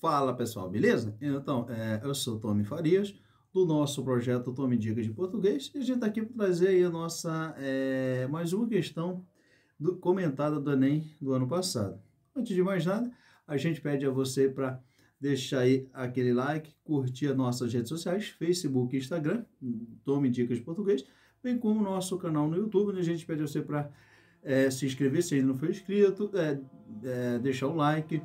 Fala pessoal, beleza? Então, é, eu sou o Tommy Farias, do nosso projeto Tome Dicas de Português, e a gente está aqui para trazer aí a nossa, é, mais uma questão do, comentada do Enem do ano passado. Antes de mais nada, a gente pede a você para deixar aí aquele like, curtir as nossas redes sociais, Facebook e Instagram, Tome Dicas de Português, bem como o nosso canal no YouTube, onde a gente pede a você para é, se inscrever se ainda não for inscrito, é, é, deixar o like,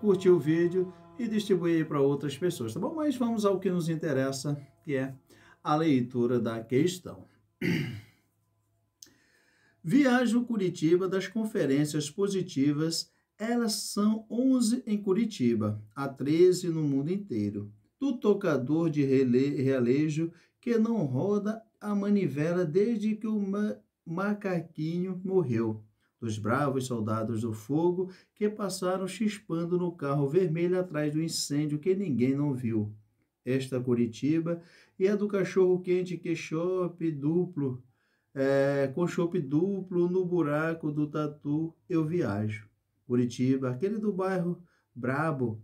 curtir o vídeo e distribuir para outras pessoas, tá bom? Mas vamos ao que nos interessa, que é a leitura da questão. Viajo Curitiba das conferências positivas, elas são 11 em Curitiba, a 13 no mundo inteiro. Do tocador de realejo que não roda a manivela desde que o ma macaquinho morreu dos bravos soldados do fogo que passaram chispando no carro vermelho atrás do incêndio que ninguém não viu. Esta Curitiba e a do cachorro quente que chope duplo, é, com chope duplo no buraco do tatu eu viajo. Curitiba, aquele do bairro brabo,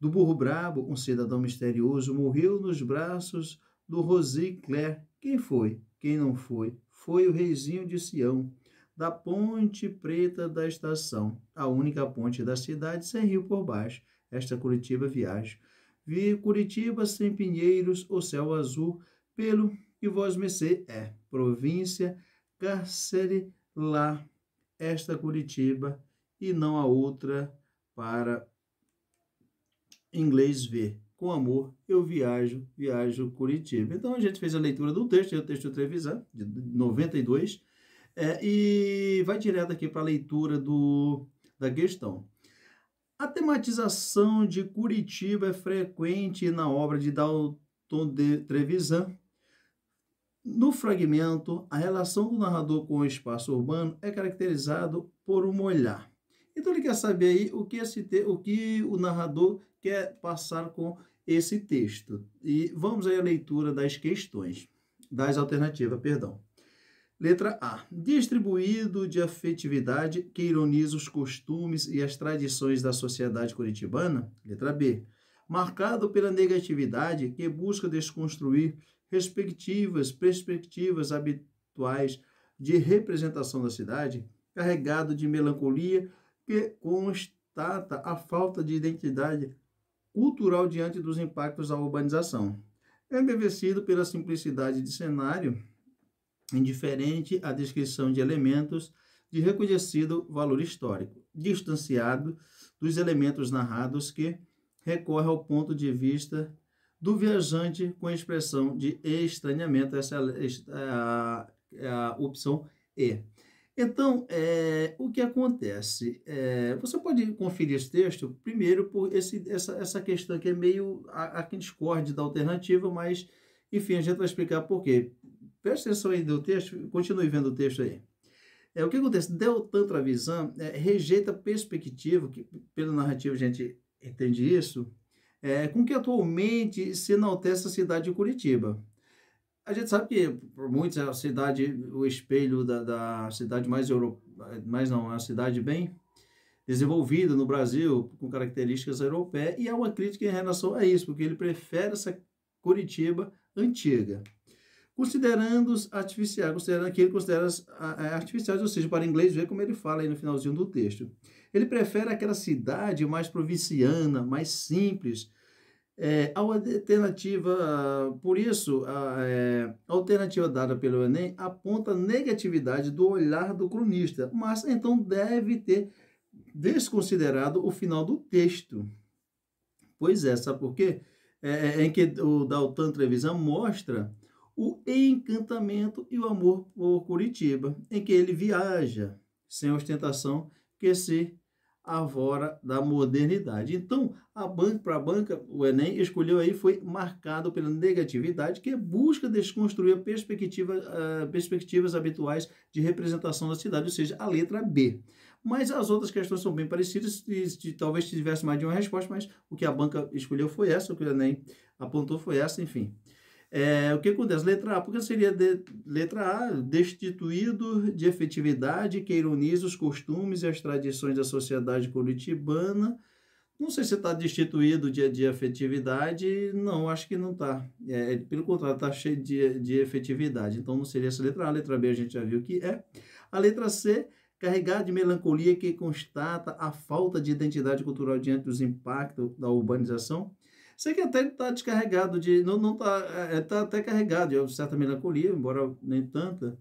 do burro brabo, um cidadão misterioso morreu nos braços do Rosicler. Quem foi? Quem não foi? Foi o reizinho de Sião da Ponte Preta da estação, a única ponte da cidade sem rio por baixo. Esta Curitiba viaja. Vi Curitiba sem pinheiros, o céu azul, pelo que vós mecê é. Província, cárcere lá, esta Curitiba, e não a outra para inglês ver. Com amor, eu viajo, viajo Curitiba. Então a gente fez a leitura do texto, é o texto Trevisan, de 92, é, e vai direto aqui para a leitura do, da questão. A tematização de Curitiba é frequente na obra de Dalton de Trevisan. No fragmento, a relação do narrador com o espaço urbano é caracterizado por um olhar. Então ele quer saber aí o que, esse o, que o narrador quer passar com esse texto. E vamos aí à leitura das questões, das alternativas, perdão. Letra A. Distribuído de afetividade que ironiza os costumes e as tradições da sociedade curitibana. Letra B. Marcado pela negatividade que busca desconstruir respectivas perspectivas habituais de representação da cidade, carregado de melancolia que constata a falta de identidade cultural diante dos impactos da urbanização. Embevecido pela simplicidade de cenário indiferente à descrição de elementos de reconhecido valor histórico, distanciado dos elementos narrados que recorre ao ponto de vista do viajante com a expressão de estranhamento, essa é a, é é a opção E. Então, é, o que acontece? É, você pode conferir esse texto, primeiro, por esse, essa, essa questão que é meio a, a que discorde da alternativa, mas, enfim, a gente vai explicar por quê. Preste atenção aí do texto, continue vendo o texto aí. É, o que acontece? Deltan Travisan é, rejeita a perspectiva, que pela narrativa a gente entende isso, é, com que atualmente se enaltece a cidade de Curitiba. A gente sabe que, por muitos, é a cidade, o espelho da, da cidade mais europeia, mais não, é a cidade bem desenvolvida no Brasil, com características europeias, e há uma crítica em relação a isso, porque ele prefere essa Curitiba antiga considerando os artificiais, considerando que ele considera é, artificiais, ou seja, para o inglês ver como ele fala aí no finalzinho do texto. Ele prefere aquela cidade mais provinciana, mais simples, é, a alternativa, por isso, a, é, a, alternativa dada pelo Enem aponta negatividade do olhar do cronista, mas então deve ter desconsiderado o final do texto. Pois é, sabe por quê? É, é, é em que o Dalton Trevisan mostra o encantamento e o amor por Curitiba, em que ele viaja sem ostentação que se avora da modernidade. Então, a banca para a banca, o Enem escolheu aí foi marcado pela negatividade, que é busca desconstruir perspectiva, uh, perspectivas habituais de representação da cidade, ou seja, a letra B. Mas as outras questões são bem parecidas e de, talvez tivesse mais de uma resposta, mas o que a banca escolheu foi essa, o que o Enem apontou foi essa, enfim. É, o que acontece? Letra A, porque seria de, letra A, destituído de efetividade que ironiza os costumes e as tradições da sociedade curitibana. Não sei se está destituído de, de efetividade, não, acho que não está. É, é, pelo contrário, está cheio de, de efetividade. Então não seria essa letra A. A letra B a gente já viu que é. A letra C, carregada de melancolia que constata a falta de identidade cultural diante dos impactos da urbanização Sei que até está descarregado de. Não, não tá, é, é tá até carregado de certa melancolia, embora nem tanta.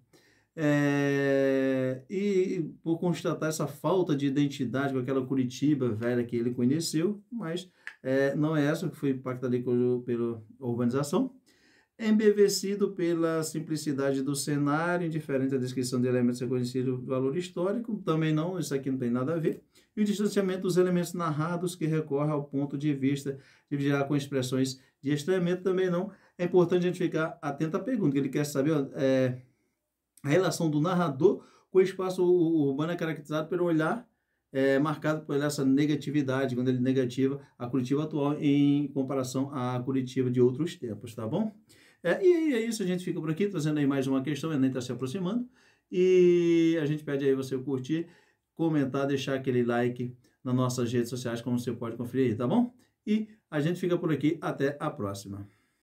É, e por constatar essa falta de identidade com aquela Curitiba velha que ele conheceu, mas é, não é essa que foi impactada pelo, pela urbanização, embevecido pela simplicidade do cenário, indiferente à descrição de elementos reconhecidos de valor histórico, também não, isso aqui não tem nada a ver, e o distanciamento dos elementos narrados que recorre ao ponto de vista, de virar com expressões de estranhamento, também não. É importante a gente ficar atento à pergunta, que ele quer saber é, a relação do narrador com o espaço urbano é caracterizado pelo olhar é, marcado por essa negatividade, quando ele negativa a Curitiba atual em comparação à Curitiba de outros tempos, tá bom? É, e é isso, a gente fica por aqui, trazendo aí mais uma questão, Enem está se aproximando. E a gente pede aí você curtir, comentar, deixar aquele like nas nossas redes sociais, como você pode conferir aí, tá bom? E a gente fica por aqui, até a próxima.